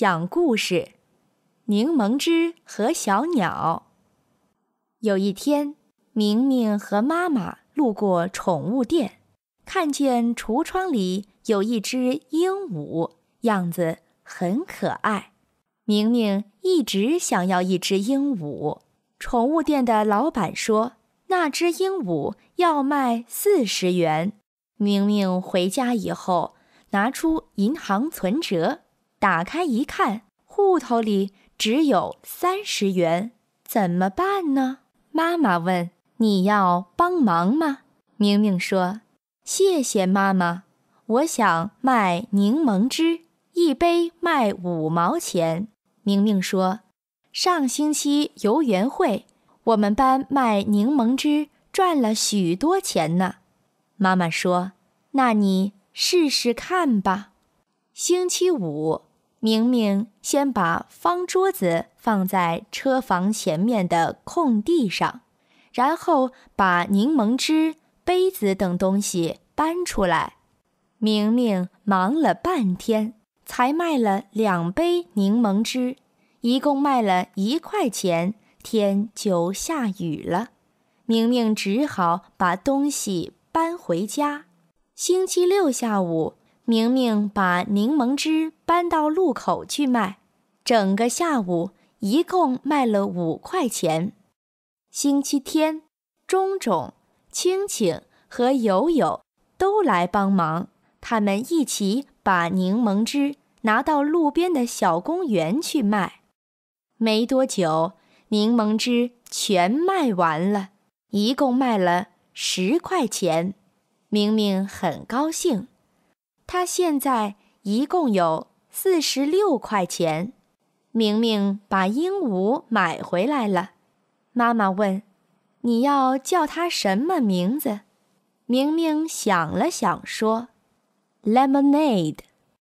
讲故事：柠檬汁和小鸟。有一天，明明和妈妈路过宠物店，看见橱窗里有一只鹦鹉，样子很可爱。明明一直想要一只鹦鹉。宠物店的老板说，那只鹦鹉要卖四十元。明明回家以后，拿出银行存折。打开一看，户头里只有三十元，怎么办呢？妈妈问：“你要帮忙吗？”明明说：“谢谢妈妈，我想卖柠檬汁，一杯卖五毛钱。”明明说：“上星期游园会，我们班卖柠檬汁赚了许多钱呢。”妈妈说：“那你试试看吧。”星期五。明明先把方桌子放在车房前面的空地上，然后把柠檬汁、杯子等东西搬出来。明明忙了半天，才卖了两杯柠檬汁，一共卖了一块钱。天就下雨了，明明只好把东西搬回家。星期六下午。明明把柠檬汁搬到路口去卖，整个下午一共卖了五块钱。星期天，中中、青青和友友都来帮忙，他们一起把柠檬汁拿到路边的小公园去卖。没多久，柠檬汁全卖完了，一共卖了十块钱。明明很高兴。他现在一共有四十六块钱。明明把鹦鹉买回来了，妈妈问：“你要叫它什么名字？”明明想了想说：“Lemonade。”